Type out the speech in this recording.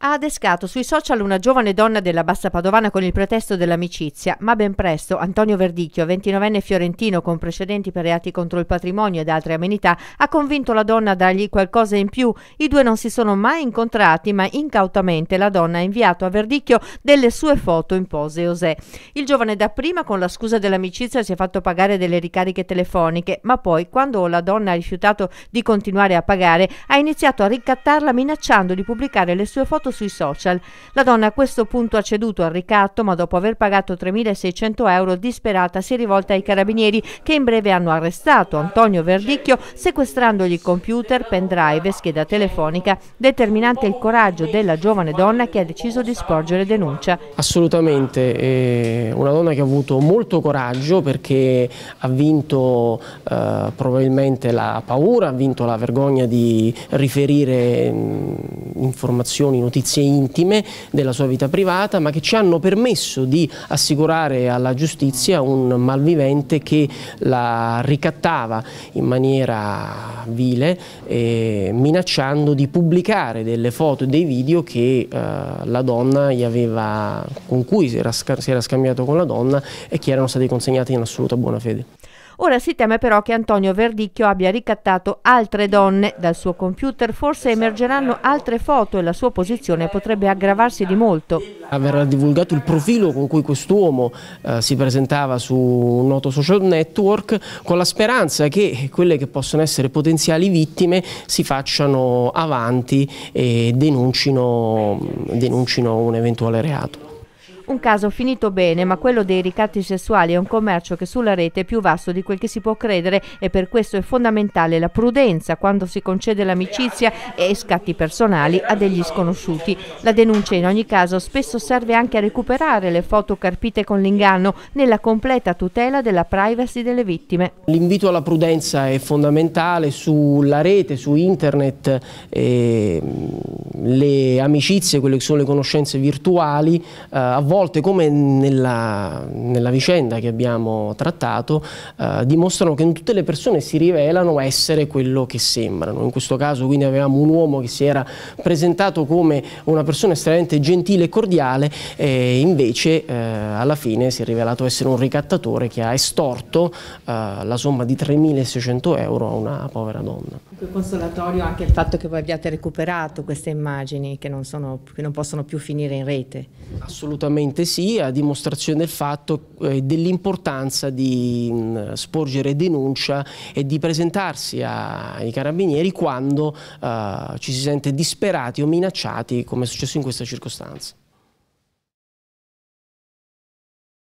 ha adescato sui social una giovane donna della Bassa Padovana con il pretesto dell'amicizia, ma ben presto Antonio Verdicchio, 29enne fiorentino con precedenti per reati contro il patrimonio ed altre amenità, ha convinto la donna a dargli qualcosa in più. I due non si sono mai incontrati, ma incautamente la donna ha inviato a Verdicchio delle sue foto in pose osè. Il giovane dapprima con la scusa dell'amicizia si è fatto pagare delle ricariche telefoniche, ma poi quando la donna ha rifiutato di continuare a pagare, ha iniziato a ricattarla minacciando di pubblicare le sue foto pubblicato sui social. La donna a questo punto ha ceduto al ricatto, ma dopo aver pagato 3.600 euro, disperata si è rivolta ai carabinieri che in breve hanno arrestato Antonio Verdicchio sequestrandogli computer, pendrive e scheda telefonica, determinante il coraggio della giovane donna che ha deciso di sporgere denuncia. Assolutamente, eh, una donna che ha avuto molto coraggio perché ha vinto eh, probabilmente la paura, ha vinto la vergogna di riferire mh, mm, informazioni, notizie notizie intime della sua vita privata, ma che ci hanno permesso di assicurare alla giustizia un malvivente che la ricattava in maniera vile, eh, minacciando di pubblicare delle foto e dei video che eh, la donna gli aveva, con cui si era, si era scambiato con la donna e che erano stati consegnati in assoluta buona fede. Ora si teme però che Antonio Verdicchio abbia ricattato altre donne dal suo computer, forse emergeranno altre foto e la sua posizione potrebbe aggravarsi di molto. Verrà divulgato il profilo con cui quest'uomo eh, si presentava su un noto social network con la speranza che quelle che possono essere potenziali vittime si facciano avanti e denuncino, denuncino un eventuale reato. Un caso finito bene, ma quello dei ricatti sessuali è un commercio che sulla rete è più vasto di quel che si può credere e per questo è fondamentale la prudenza quando si concede l'amicizia e scatti personali a degli sconosciuti. La denuncia in ogni caso spesso serve anche a recuperare le foto carpite con l'inganno nella completa tutela della privacy delle vittime. L'invito alla prudenza è fondamentale sulla rete, su internet, eh, le amicizie, quelle che sono le conoscenze virtuali, eh, a volte volte, come nella, nella vicenda che abbiamo trattato, eh, dimostrano che non tutte le persone si rivelano essere quello che sembrano. In questo caso quindi avevamo un uomo che si era presentato come una persona estremamente gentile e cordiale e invece eh, alla fine si è rivelato essere un ricattatore che ha estorto eh, la somma di 3.600 euro a una povera donna. È consolatorio anche il fatto che voi abbiate recuperato queste immagini che non, sono, che non possono più finire in rete. Assolutamente Assolutamente sì, a dimostrazione del fatto eh, dell'importanza di mh, mm, sporgere denuncia e di presentarsi a, ai carabinieri quando eh, ci si sente disperati o minacciati come è successo in questa circostanza.